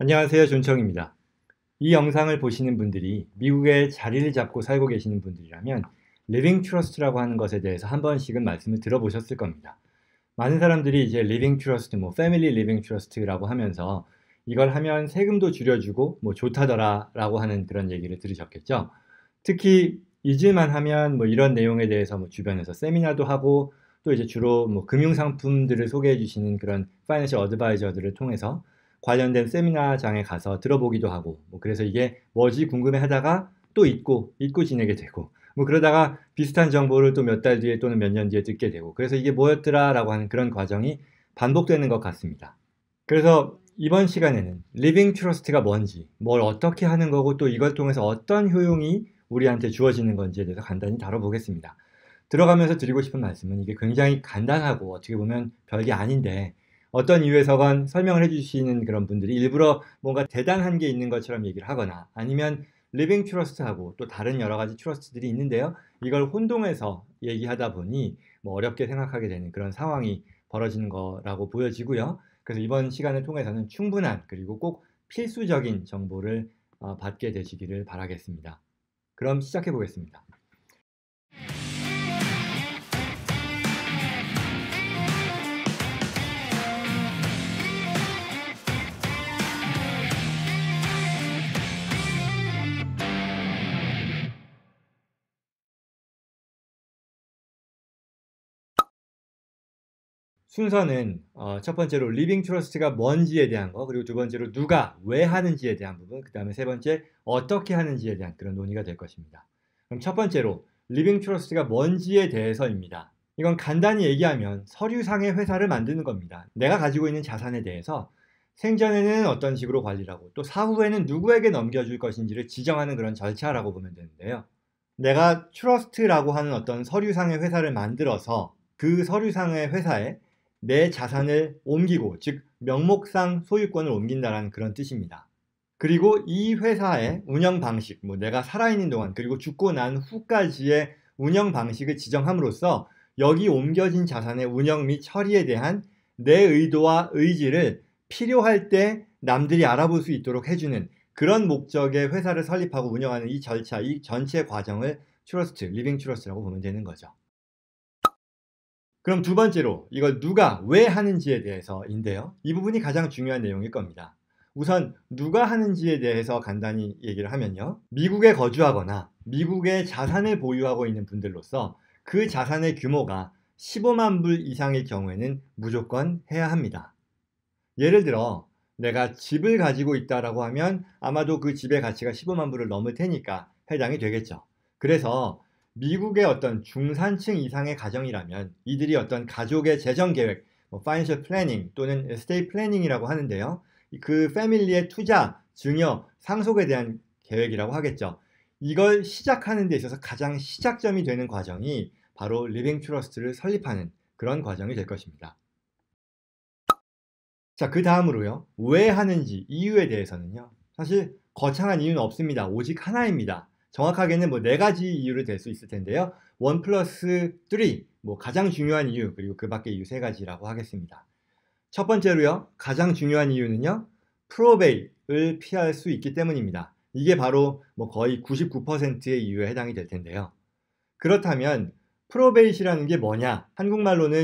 안녕하세요. 존청입니다. 이 영상을 보시는 분들이 미국에 자리를 잡고 살고 계시는 분들이라면 리빙 트러스트라고 하는 것에 대해서 한 번씩은 말씀을 들어보셨을 겁니다. 많은 사람들이 이제 리빙 트러스트, 뭐 패밀리 리빙 트러스트라고 하면서 이걸 하면 세금도 줄여주고 뭐 좋다더라라고 하는 그런 얘기를 들으셨겠죠. 특히 잊을만 하면 뭐 이런 내용에 대해서 뭐 주변에서 세미나도 하고 또 이제 주로 뭐 금융 상품들을 소개해 주시는 그런 파이낸셜 어드바이저들을 통해서 관련된 세미나장에 가서 들어보기도 하고 뭐 그래서 이게 뭐지 궁금해 하다가 또 잊고 잊고 지내게 되고 뭐 그러다가 비슷한 정보를 또 몇 달 뒤에 또는 몇 년 뒤에 듣게 되고 그래서 이게 뭐였더라라고 하는 그런 과정이 반복되는 것 같습니다. 그래서 이번 시간에는 리빙 트러스트가 뭔지, 뭘 어떻게 하는 거고 또 이걸 통해서 어떤 효용이 우리한테 주어지는 건지에 대해서 간단히 다뤄보겠습니다. 들어가면서 드리고 싶은 말씀은 이게 굉장히 간단하고 어떻게 보면 별게 아닌데 어떤 이유에서건 설명을 해주시는 그런 분들이 일부러 뭔가 대단한 게 있는 것처럼 얘기를 하거나 아니면 리빙 트러스트하고 또 다른 여러 가지 트러스트들이 있는데요. 이걸 혼동해서 얘기하다 보니 뭐 어렵게 생각하게 되는 그런 상황이 벌어지는 거라고 보여지고요. 그래서 이번 시간을 통해서는 충분한 그리고 꼭 필수적인 정보를 어, 받게 되시기를 바라겠습니다. 그럼 시작해 보겠습니다. 순서는 어, 첫 번째로 리빙 트러스트가 뭔지에 대한 거 그리고 두 번째로 누가 왜 하는지에 대한 부분 그 다음에 세 번째 어떻게 하는지에 대한 그런 논의가 될 것입니다. 그럼 첫 번째로 리빙 트러스트가 뭔지에 대해서입니다. 이건 간단히 얘기하면 서류상의 회사를 만드는 겁니다. 내가 가지고 있는 자산에 대해서 생전에는 어떤 식으로 관리하고 또 사후에는 누구에게 넘겨줄 것인지를 지정하는 그런 절차라고 보면 되는데요. 내가 트러스트라고 하는 어떤 서류상의 회사를 만들어서 그 서류상의 회사에 내 자산을 옮기고 즉 명목상 소유권을 옮긴다라는 그런 뜻입니다. 그리고 이 회사의 운영 방식, 뭐 내가 살아있는 동안 그리고 죽고 난 후까지의 운영 방식을 지정함으로써 여기 옮겨진 자산의 운영 및 처리에 대한 내 의도와 의지를 필요할 때 남들이 알아볼 수 있도록 해주는 그런 목적의 회사를 설립하고 운영하는 이 절차, 이 전체 과정을 트러스트, 리빙 트러스트라고 보면 되는 거죠. 그럼 두 번째로 이걸 누가 왜 하는지에 대해서인데요. 이 부분이 가장 중요한 내용일 겁니다. 우선 누가 하는지에 대해서 간단히 얘기를 하면요. 미국에 거주하거나 미국의 자산을 보유하고 있는 분들로서 그 자산의 규모가 15만 불 이상의 경우에는 무조건 해야 합니다. 예를 들어 내가 집을 가지고 있다라고 하면 아마도 그 집의 가치가 15만 불을 넘을 테니까 해당이 되겠죠. 그래서 미국의 어떤 중산층 이상의 가정이라면 이들이 어떤 가족의 재정 계획, 뭐 파이낸셜 플래닝 또는 에스테이 플래닝이라고 하는데요. 그 패밀리의 투자, 증여, 상속에 대한 계획이라고 하겠죠. 이걸 시작하는 데 있어서 가장 시작점이 되는 과정이 바로 리빙 트러스트를 설립하는 그런 과정이 될 것입니다. 자, 그 다음으로요. 왜 하는지 이유에 대해서는요. 사실 거창한 이유는 없습니다. 오직 하나입니다. 정확하게는 뭐 네 가지 이유를 댈 수 있을 텐데요. 1 플러스 3, 뭐 가장 중요한 이유, 그리고 그 밖의 이유 세 가지라고 하겠습니다. 첫 번째로요, 가장 중요한 이유는요, 프로베이를 피할 수 있기 때문입니다. 이게 바로 뭐 거의 99%의 이유에 해당이 될 텐데요. 그렇다면 프로베이시라는 게 뭐냐?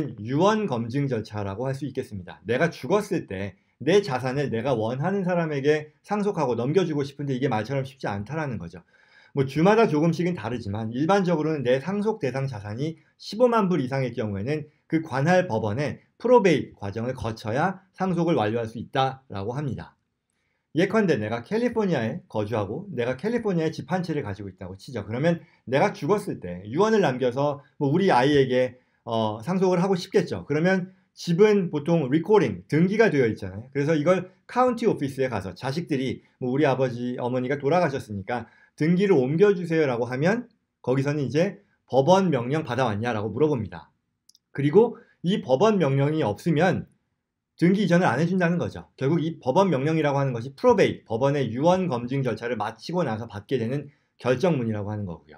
한국말로는 유언 검증 절차라고 할 수 있겠습니다. 내가 죽었을 때 내 자산을 내가 원하는 사람에게 상속하고 넘겨주고 싶은데 이게 말처럼 쉽지 않다라는 거죠. 뭐 주마다 조금씩은 다르지만 일반적으로는 내 상속 대상 자산이 15만 불이상일 경우에는 그 관할 법원의 프로베이 과정을 거쳐야 상속을 완료할 수 있다라고 합니다. 예컨대 내가 캘리포니아에 거주하고 내가 캘리포니아에 집 한 채를 가지고 있다고 치죠. 그러면 내가 죽었을 때 유언을 남겨서 뭐 우리 아이에게 어, 상속을 하고 싶겠죠. 그러면 집은 보통 리코딩 등기가 되어 있잖아요. 그래서 이걸 카운티 오피스에 가서 자식들이 뭐 우리 아버지 어머니가 돌아가셨으니까 등기를 옮겨주세요라고 하면 거기서는 이제 법원 명령 받아왔냐라고 물어봅니다. 그리고 이 법원 명령이 없으면 등기 이전을 안 해준다는 거죠. 결국 이 법원 명령이라고 하는 것이 프로베이 법원의 유언 검증 절차를 마치고 나서 받게 되는 결정문이라고 하는 거고요.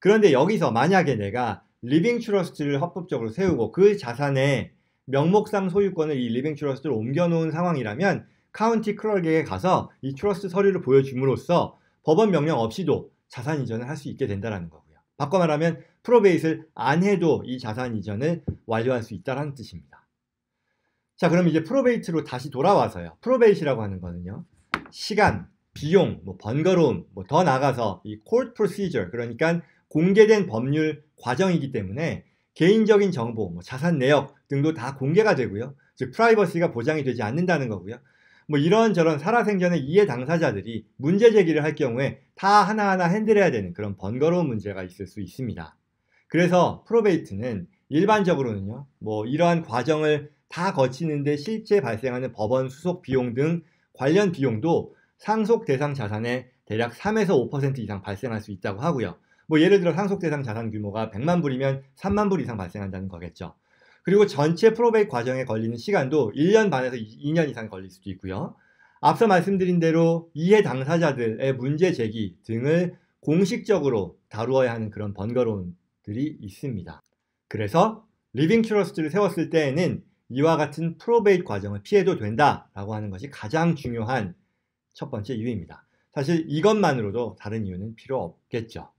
그런데 여기서 만약에 내가 리빙 트러스트를 합법적으로 세우고 그 자산에 명목상 소유권을 이 리빙 트러스트로 옮겨놓은 상황이라면 카운티 크럴에게 가서 이 트러스트 서류를 보여줌으로써 법원 명령 없이도 자산 이전을 할 수 있게 된다는 거고요. 바꿔 말하면 프로베이스를 안 해도 이 자산 이전을 완료할 수 있다는 뜻입니다. 자, 그럼 이제 프로베이트로 다시 돌아와서요. 프로베이시라고 하는 거는요. 시간, 비용, 뭐 번거로움, 뭐더 나가서 이 court procedure 그러니까 공개된 법률 과정이기 때문에 개인적인 정보, 뭐 자산 내역 등도 다 공개가 되고요. 즉 프라이버시가 보장이 되지 않는다는 거고요. 뭐 이런저런 살아생전의 이해 당사자들이 문제 제기를 할 경우에 다 하나하나 핸들해야 되는 그런 번거로운 문제가 있을 수 있습니다. 그래서 프로베이트는 일반적으로는요. 뭐 이러한 과정을 다 거치는데 실제 발생하는 법원 수속 비용 등 관련 비용도 상속 대상 자산의 대략 3에서 5% 이상 발생할 수 있다고 하고요. 뭐 예를 들어 상속 대상 자산 규모가 100만 불이면 3만 불 이상 발생한다는 거겠죠. 그리고 전체 프로베이 과정에 걸리는 시간도 1년 반에서 2년 이상 걸릴 수도 있고요. 앞서 말씀드린 대로 이해 당사자들의 문제 제기 등을 공식적으로 다루어야 하는 그런 번거로움들이 있습니다. 그래서 리빙 큐러스트를 세웠을 때에는 이와 같은 프로베이 과정을 피해도 된다라고 하는 것이 가장 중요한 첫 번째 이유입니다. 사실 이것만으로도 다른 이유는 필요 없겠죠.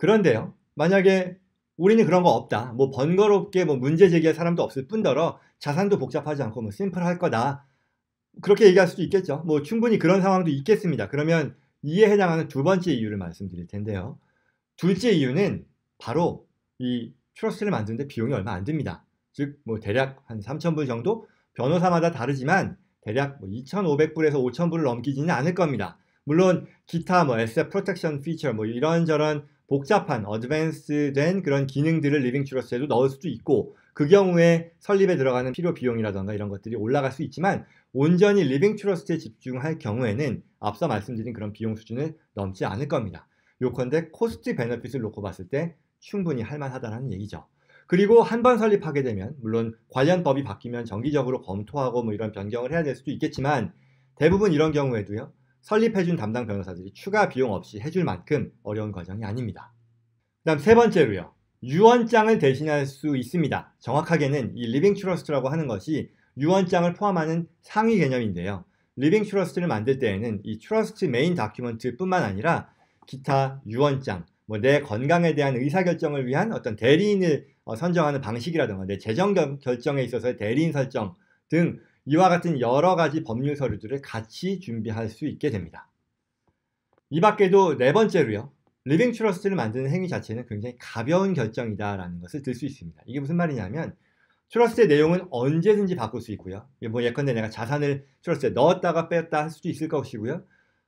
그런데요, 만약에 우리는 그런 거 없다. 뭐 번거롭게 뭐 문제 제기할 사람도 없을 뿐더러 자산도 복잡하지 않고 뭐 심플할 거다. 그렇게 얘기할 수도 있겠죠. 뭐 충분히 그런 상황도 있겠습니다. 그러면 이에 해당하는 두 번째 이유를 말씀드릴 텐데요. 둘째 이유는 바로 이 트러스트를 만드는데 비용이 얼마 안 듭니다. 즉, 뭐 대략 한 3,000불 정도? 변호사마다 다르지만 대략 뭐 2,500불에서 5,000불을 넘기지는 않을 겁니다. 물론 기타 뭐 에셋 프로텍션 피처 뭐 이런저런 복잡한 어드밴스된 그런 기능들을 리빙 추러스에도 넣을 수도 있고 그 경우에 설립에 들어가는 필요 비용이라던가 이런 것들이 올라갈 수 있지만 온전히 리빙 트러스트에 집중할 경우에는 앞서 말씀드린 그런 비용 수준을 넘지 않을 겁니다. 요컨대 코스트 베너핏을 놓고 봤을 때 충분히 할만하다는 얘기죠. 그리고 한 번 설립하게 되면 물론 관련 법이 바뀌면 정기적으로 검토하고 뭐 이런 변경을 해야 될 수도 있겠지만 대부분 이런 경우에도요. 설립해준 담당 변호사들이 추가 비용 없이 해줄 만큼 어려운 과정이 아닙니다. 그 다음 세 번째로요. 유언장을 대신할 수 있습니다. 정확하게는 이 리빙 트러스트라고 하는 것이 유언장을 포함하는 상위 개념인데요. 리빙 트러스트를 만들 때에는 이 트러스트 메인 다큐먼트뿐만 아니라 기타 유언장, 뭐 내 건강에 대한 의사결정을 위한 어떤 대리인을 어, 선정하는 방식이라든가 내 재정 결정에 있어서의 대리인 설정 등 이와 같은 여러 가지 법률 서류들을 같이 준비할 수 있게 됩니다. 이 밖에도 네 번째로요. 리빙 트러스트를 만드는 행위 자체는 굉장히 가벼운 결정이다라는 것을 들 수 있습니다. 이게 무슨 말이냐면 트러스트의 내용은 언제든지 바꿀 수 있고요. 뭐 예컨대 내가 자산을 트러스트에 넣었다가 뺐다 할 수도 있을 것이고요.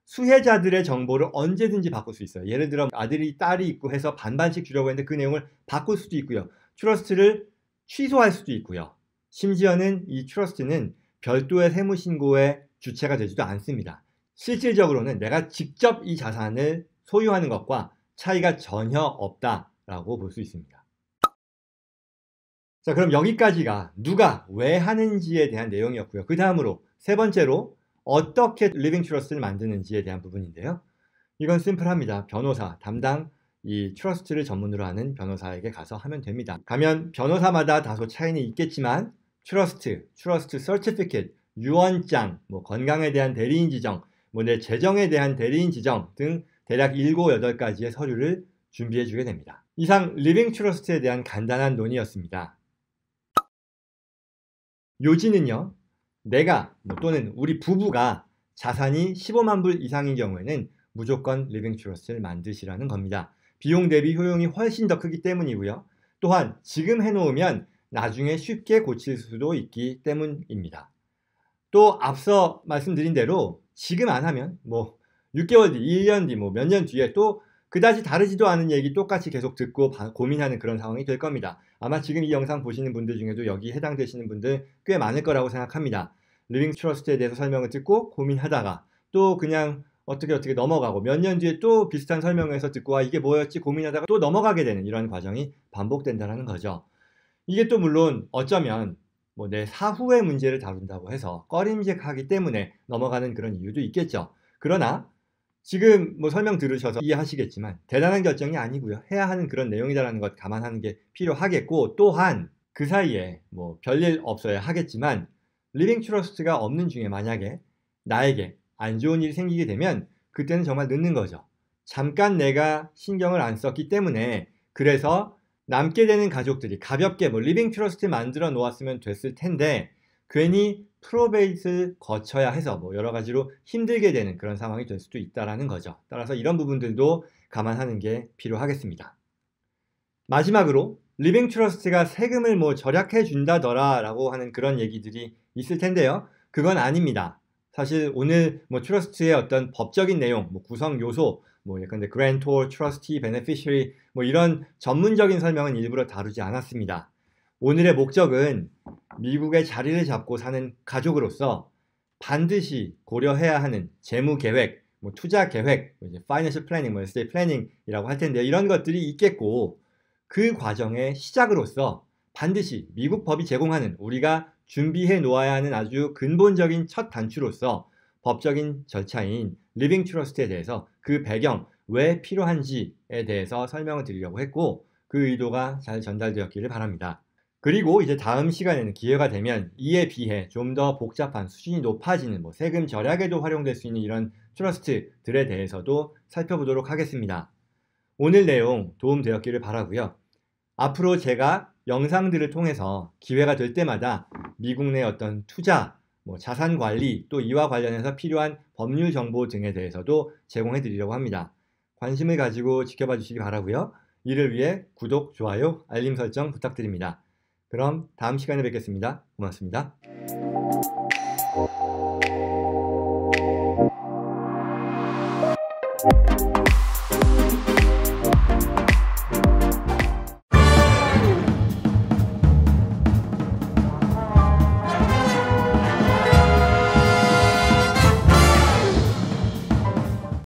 수혜자들의 정보를 언제든지 바꿀 수 있어요. 예를 들어 아들이 딸이 있고 해서 반반씩 주려고 했는데 그 내용을 바꿀 수도 있고요. 트러스트를 취소할 수도 있고요. 심지어는 이 트러스트는 별도의 세무신고의 주체가 되지도 않습니다. 실질적으로는 내가 직접 이 자산을 소유하는 것과 차이가 전혀 없다라고 볼 수 있습니다. 자, 그럼 여기까지가 누가 왜 하는지에 대한 내용이었고요. 그 다음으로 세 번째로 어떻게 리빙 트러스를 트 만드는지에 대한 부분인데요. 이건 심플합니다. 변호사 담당 이 트러스트를 전문으로 하는 변호사에게 가서 하면 됩니다. 가면 변호사마다 다소 차이는 있겠지만 트러스트, 트러스트 서티피켓, 유언장, 뭐 건강에 대한 대리인 지정, 뭐 내 재정에 대한 대리인 지정 등 대략 7, 8가지의 서류를 준비해 주게 됩니다. 이상 리빙 트러스트에 대한 간단한 논의였습니다. 요지는요. 내가 뭐 또는 우리 부부가 자산이 15만 불 이상인 경우에는 무조건 리빙 트러스트를 만드시라는 겁니다. 비용 대비 효용이 훨씬 더 크기 때문이고요. 또한 지금 해놓으면 나중에 쉽게 고칠 수도 있기 때문입니다. 또 앞서 말씀드린 대로 지금 안 하면 뭐 6개월 뒤, 1년 뒤, 뭐 몇 년 뒤에 또 그다지 다르지도 않은 얘기 똑같이 계속 듣고 고민하는 그런 상황이 될 겁니다. 아마 지금 이 영상 보시는 분들 중에도 여기 해당되시는 분들 꽤 많을 거라고 생각합니다. 리빙 트러스트에 대해서 설명을 듣고 고민하다가 또 그냥 어떻게 어떻게 넘어가고 몇 년 뒤에 또 비슷한 설명에서 듣고 아 이게 뭐였지 고민하다가 또 넘어가게 되는 이런 과정이 반복된다는 거죠. 이게 또 물론 어쩌면 뭐내 사후의 문제를 다룬다고 해서 꺼림직하기 때문에 넘어가는 그런 이유도 있겠죠. 그러나 지금 뭐 설명 들으셔서 이해하시겠지만 대단한 결정이 아니고요. 해야 하는 그런 내용이다라는 것 감안하는 게 필요하겠고 또한 그 사이에 뭐 별일 없어야 하겠지만 리빙 트러스트가 없는 중에 만약에 나에게 안 좋은 일이 생기게 되면 그때는 정말 늦는 거죠. 잠깐 내가 신경을 안 썼기 때문에 그래서 남게 되는 가족들이 가볍게 뭐 리빙 트러스트 만들어 놓았으면 됐을 텐데 괜히 프로베이트 거쳐야 해서 뭐 여러 가지로 힘들게 되는 그런 상황이 될 수도 있다라는 거죠. 따라서 이런 부분들도 감안하는 게 필요하겠습니다. 마지막으로 리빙 트러스트가 세금을 뭐 절약해 준다더라라고 하는 그런 얘기들이 있을 텐데요. 그건 아닙니다. 사실 오늘 뭐 트러스트의 어떤 법적인 내용, 뭐 구성 요소, 뭐 약간 이 그랜토어, 트러스티, 베네피셔리 뭐 이런 전문적인 설명은 일부러 다루지 않았습니다. 오늘의 목적은 미국의 자리를 잡고 사는 가족으로서 반드시 고려해야 하는 재무 계획, 뭐 투자 계획, 뭐 이제 파이낸셜 플래닝, 뭐 에스테이 플래닝이라고 할 텐데 이런 것들이 있겠고 그 과정의 시작으로서 반드시 미국 법이 제공하는 우리가 준비해 놓아야 하는 아주 근본적인 첫 단추로서 법적인 절차인 리빙 트러스트에 대해서 그 배경, 왜 필요한지에 대해서 설명을 드리려고 했고 그 의도가 잘 전달되었기를 바랍니다. 그리고 이제 다음 시간에는 기회가 되면 이에 비해 좀 더 복잡한 수준이 높아지는 뭐 세금 절약에도 활용될 수 있는 이런 트러스트들에 대해서도 살펴보도록 하겠습니다. 오늘 내용 도움되었기를 바라고요. 앞으로 제가 영상들을 통해서 기회가 될 때마다 미국 내 어떤 투자, 뭐 자산 관리 또 이와 관련해서 필요한 법률 정보 등에 대해서도 제공해 드리려고 합니다. 관심을 가지고 지켜봐 주시기 바라고요. 이를 위해 구독, 좋아요, 알림 설정 부탁드립니다. 그럼 다음 시간에 뵙겠습니다. 고맙습니다.